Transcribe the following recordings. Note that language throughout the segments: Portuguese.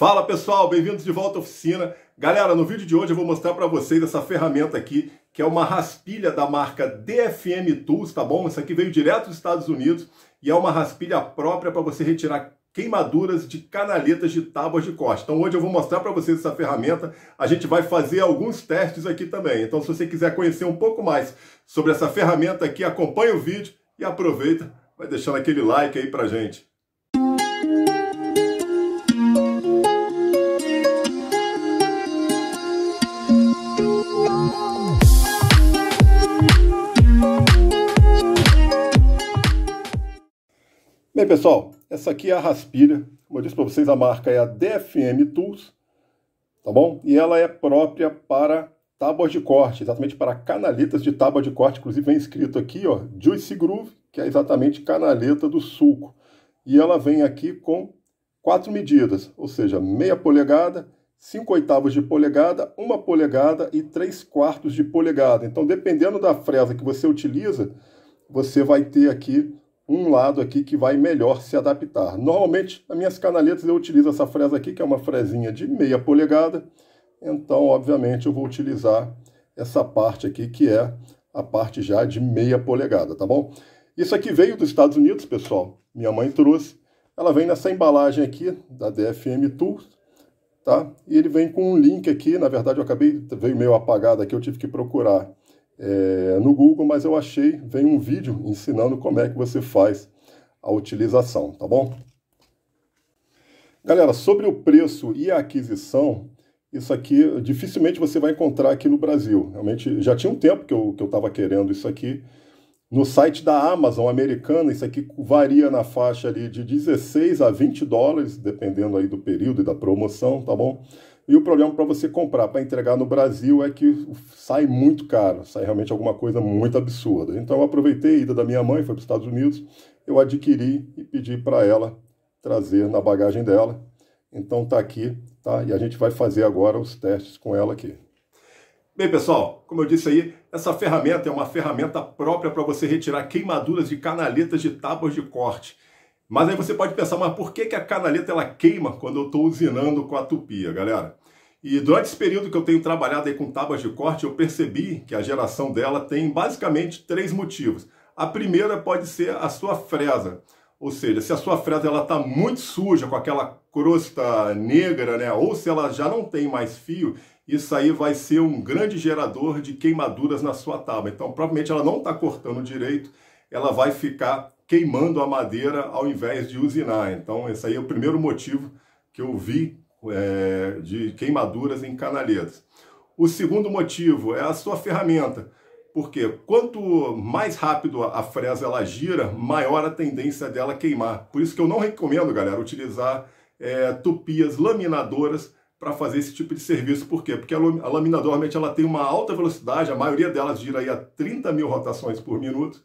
Fala pessoal, bem-vindos de volta à oficina. Galera, no vídeo de hoje eu vou mostrar para vocês essa ferramenta aqui, que é uma raspilha da marca DFM Tools, tá bom? Isso aqui veio direto dos Estados Unidos e é uma raspilha própria para você retirar queimaduras de canaletas de tábuas de corte. Então hoje eu vou mostrar para vocês essa ferramenta. A gente vai fazer alguns testes aqui também. Então se você quiser conhecer um pouco mais sobre essa ferramenta aqui, acompanhe o vídeo e aproveita, vai deixando aquele like aí pra gente. Bem, pessoal, essa aqui é a Raspilha. Como eu disse para vocês, a marca é a DFM Tools, tá bom? E ela é própria para tábuas de corte, exatamente para canaletas de tábua de corte. Inclusive vem escrito aqui, ó, Juicy Groove, que é exatamente canaleta do sulco. E ela vem aqui com quatro medidas, ou seja, meia polegada, 5 oitavos de polegada, uma polegada e 3 quartos de polegada. Então, dependendo da fresa que você utiliza, você vai ter aqui um lado aqui que vai melhor se adaptar. Normalmente, nas minhas canaletas eu utilizo essa fresa aqui, que é uma fresinha de meia polegada. Então, obviamente, eu vou utilizar essa parte aqui, que é a parte já de meia polegada, tá bom? Isso aqui veio dos Estados Unidos, pessoal. Minha mãe trouxe. Ela vem nessa embalagem aqui, da DFM Tools, tá? E ele vem com um link aqui, na verdade eu acabei, veio meio apagado aqui, eu tive que procurar é, no Google, mas eu achei, vem um vídeo ensinando como é que você faz a utilização, tá bom? Galera, sobre o preço e a aquisição, isso aqui dificilmente você vai encontrar aqui no Brasil. Realmente já tinha um tempo que eu estava que eu querendo isso aqui. No site da Amazon americana, isso aqui varia na faixa ali de 16 a 20 dólares, dependendo aí do período e da promoção, tá bom? E o problema para você comprar, para entregar no Brasil, é que sai muito caro, sai realmente alguma coisa muito absurda. Então eu aproveitei a ida da minha mãe, foi para os Estados Unidos, eu adquiri e pedi para ela trazer na bagagem dela. Então tá aqui, tá? E a gente vai fazer agora os testes com ela aqui. Bem, pessoal, como eu disse aí, essa ferramenta é uma ferramenta própria para você retirar queimaduras de canaletas de tábuas de corte. Mas aí você pode pensar, mas por que, que a canaleta ela queima quando eu estou usinando com a tupia, galera? E durante esse período que eu tenho trabalhado aí com tábuas de corte, eu percebi que a geração dela tem basicamente três motivos. A primeira pode ser a sua fresa, ou seja, se a sua fresa ela está muito suja, com aquela crosta negra, né, ou se ela já não tem mais fio, isso aí vai ser um grande gerador de queimaduras na sua tábua. Então, provavelmente ela não está cortando direito, ela vai ficar queimando a madeira ao invés de usinar. Então, esse aí é o primeiro motivo que eu vi é, de queimaduras em canaletas. O segundo motivo é a sua ferramenta, porque quanto mais rápido a fresa ela gira, maior a tendência dela queimar. Por isso que eu não recomendo, galera, utilizar é, tupias laminadoras para fazer esse tipo de serviço. Por quê? Porque a laminadora normalmente ela tem uma alta velocidade, a maioria delas gira aí a 30 mil rotações por minuto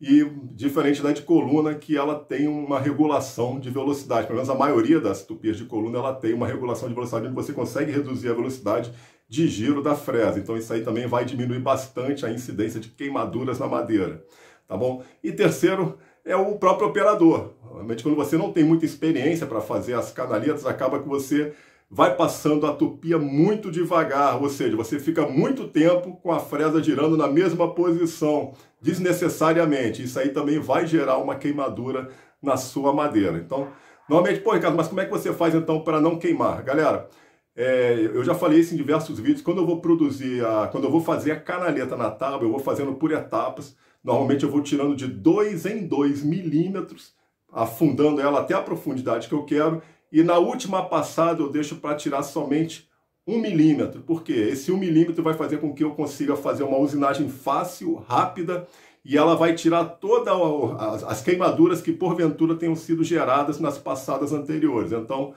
e diferente da de coluna, que ela tem uma regulação de velocidade. Pelo menos a maioria das tupias de coluna ela tem uma regulação de velocidade onde você consegue reduzir a velocidade de giro da fresa. Então isso aí também vai diminuir bastante a incidência de queimaduras na madeira, tá bom? E terceiro é o próprio operador. Realmente quando você não tem muita experiência para fazer as canaletas, acaba que você vai passando a tupia muito devagar, ou seja, você fica muito tempo com a fresa girando na mesma posição desnecessariamente. Isso aí também vai gerar uma queimadura na sua madeira. Então, normalmente, pô, Ricardo, mas como é que você faz então para não queimar? Galera, é, eu já falei isso em diversos vídeos. Quando eu vou produzir, a, quando eu vou fazer a canaleta na tábua, eu vou fazendo por etapas. Normalmente eu vou tirando de 2 em 2 milímetros, afundando ela até a profundidade que eu quero. E na última passada eu deixo para tirar somente um milímetro, porque esse um milímetro vai fazer com que eu consiga fazer uma usinagem fácil, rápida, e ela vai tirar todas as queimaduras que porventura tenham sido geradas nas passadas anteriores. Então,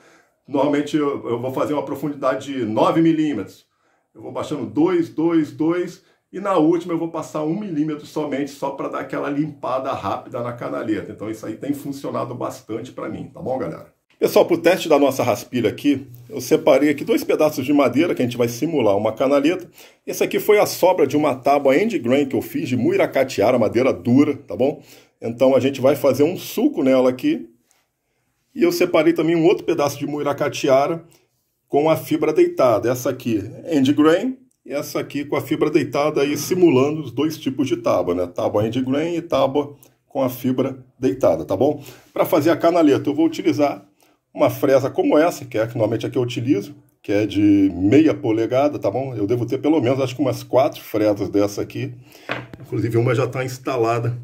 normalmente eu, eu vou fazer uma profundidade de 9 milímetros. Eu vou baixando 2, 2, 2 e na última eu vou passar 1 milímetro somente só para dar aquela limpada rápida na canaleta. Então isso aí tem funcionado bastante para mim, tá bom, galera? Pessoal, para o teste da nossa raspilha aqui, eu separei aqui dois pedaços de madeira que a gente vai simular uma canaleta. Esse aqui foi a sobra de uma tábua end grain que eu fiz de muiracateara, madeira dura, tá bom? Então a gente vai fazer um suco nela aqui. E eu separei também um outro pedaço de muiracateara com a fibra deitada. Essa aqui end grain e essa aqui com a fibra deitada aí simulando os dois tipos de tábua, né? Tábua end grain e tábua com a fibra deitada, tá bom? Para fazer a canaleta eu vou utilizar uma fresa como essa, que é que normalmente é que eu utilizo, que é de meia polegada, tá bom? Eu devo ter pelo menos acho que umas quatro fresas dessa aqui. Inclusive uma já está instalada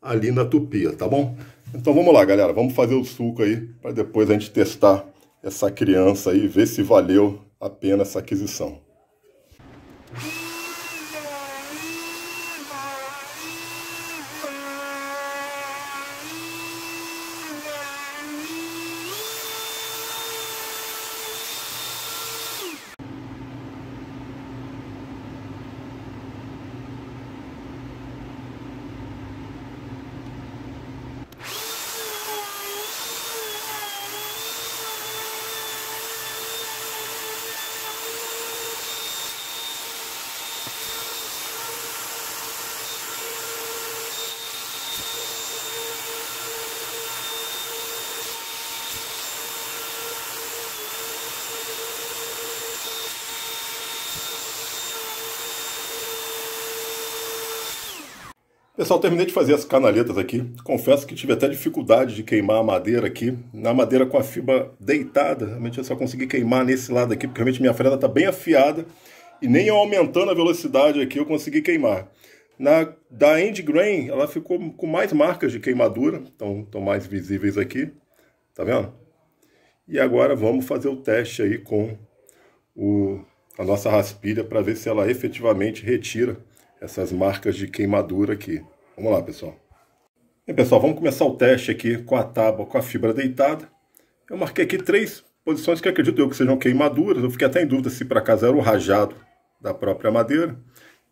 ali na tupia, tá bom? Então vamos lá, galera. Vamos fazer o suco aí para depois a gente testar essa criança aí, ver se valeu a pena essa aquisição. Pessoal, terminei de fazer as canaletas aqui. Confesso que tive até dificuldade de queimar a madeira aqui. Na madeira com a fibra deitada, realmente eu só consegui queimar nesse lado aqui, porque realmente minha frena está bem afiada. E nem aumentando a velocidade aqui eu consegui queimar. Na, da End Grain, ela ficou com mais marcas de queimadura, estão mais visíveis aqui. Tá vendo? E agora vamos fazer o teste aí com o, a nossa raspilha para ver se ela efetivamente retira essas marcas de queimadura aqui. Vamos lá, pessoal. Bem, pessoal, vamos começar o teste aqui com a tábua, com a fibra deitada. Eu marquei aqui três posições que acredito eu que sejam queimaduras. Eu fiquei até em dúvida se para casa era o rajado da própria madeira.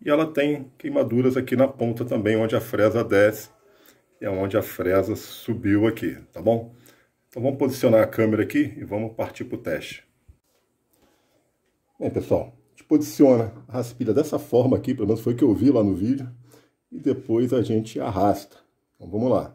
E ela tem queimaduras aqui na ponta também, onde a fresa desce. E é onde a fresa subiu aqui, tá bom? Então vamos posicionar a câmera aqui e vamos partir para o teste. Bem, pessoal, posiciona a raspilha dessa forma aqui, pelo menos foi o que eu vi lá no vídeo, e depois a gente arrasta. Então vamos lá.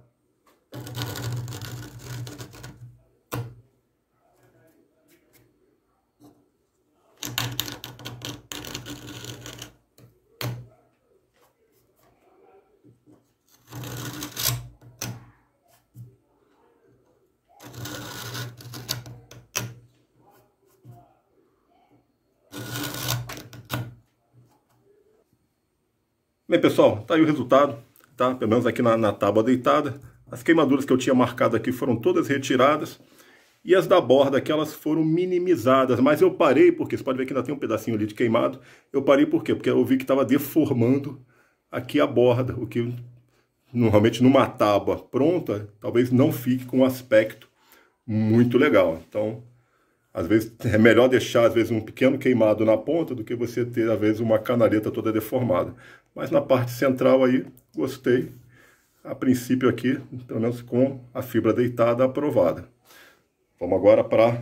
Bem pessoal, tá aí o resultado, tá? Pelo menos aqui na, na tábua deitada. As queimaduras que eu tinha marcado aqui foram todas retiradas. E as da borda que elas foram minimizadas, mas eu parei porque você pode ver que ainda tem um pedacinho ali de queimado. Eu parei por quê? Porque eu vi que estava deformando aqui a borda, o que normalmente numa tábua pronta, talvez não fique com um aspecto muito legal. Então, às vezes é melhor deixar às vezes um pequeno queimado na ponta do que você ter às vezes uma canaleta toda deformada. Mas na parte central aí, gostei. A princípio aqui, pelo menos com a fibra deitada aprovada. Vamos agora para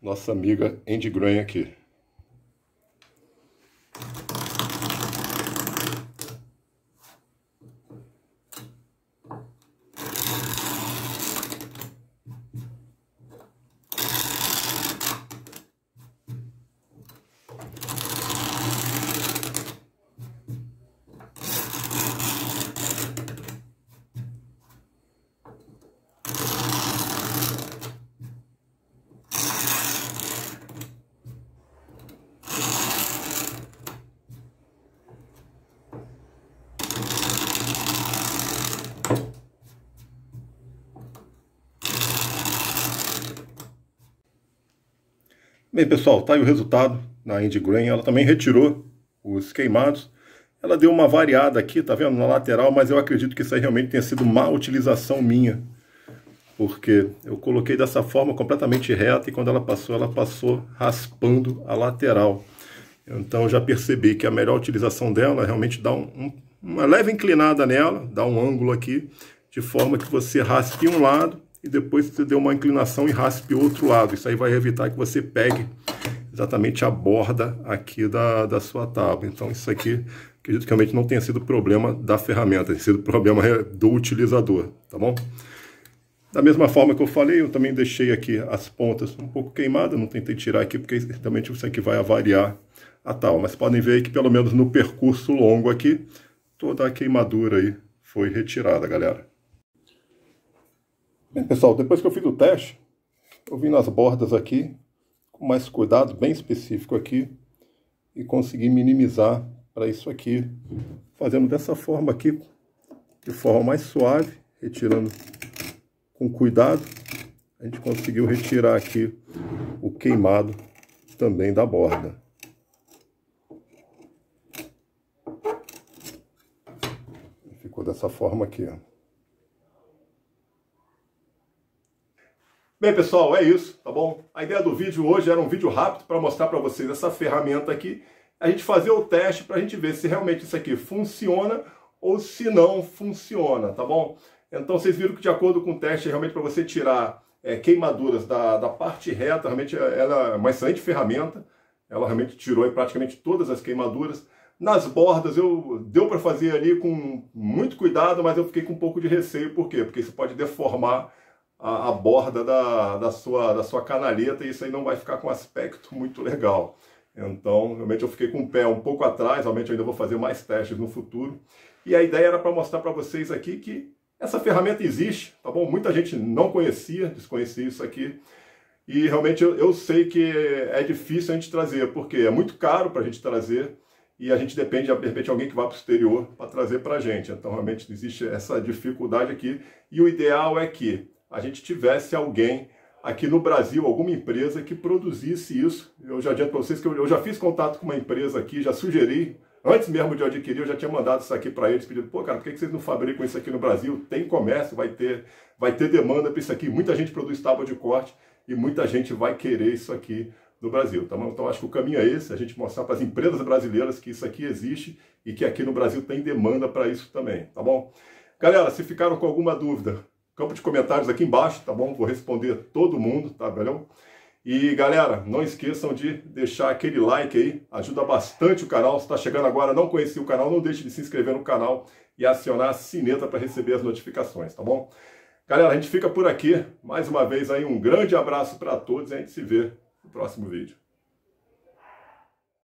nossa amiga Andy aqui. Bem, pessoal, tá aí o resultado na Indy Grain. Ela também retirou os queimados. Ela deu uma variada aqui, tá vendo? Na lateral, mas eu acredito que isso aí realmente tenha sido má utilização minha. Porque eu coloquei dessa forma completamente reta e quando ela passou, ela passou raspando a lateral. Então eu já percebi que a melhor utilização dela é realmente dá um, um, uma leve inclinada nela, dá um ângulo aqui, de forma que você raspe um lado e depois você dê uma inclinação e raspe o outro lado. Isso aí vai evitar que você pegue exatamente a borda aqui da, da sua tábua. Então isso aqui, acredito que realmente não tenha sido problema da ferramenta, tem sido problema do utilizador, tá bom? Da mesma forma que eu falei, eu também deixei aqui as pontas um pouco queimadas, não tentei tirar aqui, porque realmente isso aqui vai avaliar a tal. Mas podem ver que pelo menos no percurso longo aqui, toda a queimadura aí foi retirada, galera. Bem, pessoal, depois que eu fiz o teste, eu vim nas bordas aqui, com mais cuidado, bem específico aqui, e consegui minimizar para isso aqui, fazendo dessa forma aqui, de forma mais suave, retirando com cuidado, a gente conseguiu retirar aqui o queimado também da borda. Ficou dessa forma aqui, ó. Bem, pessoal, é isso, tá bom? A ideia do vídeo hoje era um vídeo rápido para mostrar para vocês essa ferramenta aqui, a gente fazer o teste para a gente ver se realmente isso aqui funciona ou se não funciona, tá bom? Então vocês viram que de acordo com o teste, é realmente para você tirar é, queimaduras da, da parte reta, realmente é, ela é uma excelente ferramenta, ela realmente tirou praticamente todas as queimaduras. Nas bordas eu deu para fazer ali com muito cuidado, mas eu fiquei com um pouco de receio, por quê? Porque isso pode deformar a, a borda da, da, sua, da sua canaleta e isso aí não vai ficar com um aspecto muito legal. Então, realmente eu fiquei com o pé um pouco atrás, realmente eu ainda vou fazer mais testes no futuro. E a ideia era para mostrar para vocês aqui que essa ferramenta existe, tá bom? Muita gente não conhecia, desconhecia isso aqui. E realmente eu, eu sei que é difícil a gente trazer, porque é muito caro para a gente trazer e a gente depende, de repente, de alguém que vá para o exterior para trazer para a gente. Então, realmente existe essa dificuldade aqui. E o ideal é que a gente tivesse alguém aqui no Brasil, alguma empresa que produzisse isso. Eu já adianto para vocês que eu, eu já fiz contato com uma empresa aqui, já sugeri, antes mesmo de eu adquirir, eu já tinha mandado isso aqui para eles, pedindo, pô, cara, por que vocês não fabricam isso aqui no Brasil? Tem comércio, vai ter, vai ter demanda para isso aqui. Muita gente produz tábua de corte e muita gente vai querer isso aqui no Brasil. Então, então acho que o caminho é esse, a gente mostrar para as empresas brasileiras que isso aqui existe e que aqui no Brasil tem demanda para isso também, tá bom? Galera, se ficaram com alguma dúvida, campo de comentários aqui embaixo, tá bom? Vou responder todo mundo, tá velho? E galera, não esqueçam de deixar aquele like aí, ajuda bastante o canal. Se está chegando agora, não conhecia o canal, não deixe de se inscrever no canal e acionar a sineta para receber as notificações, tá bom? Galera, a gente fica por aqui. Mais uma vez aí um grande abraço para todos e a gente se vê no próximo vídeo.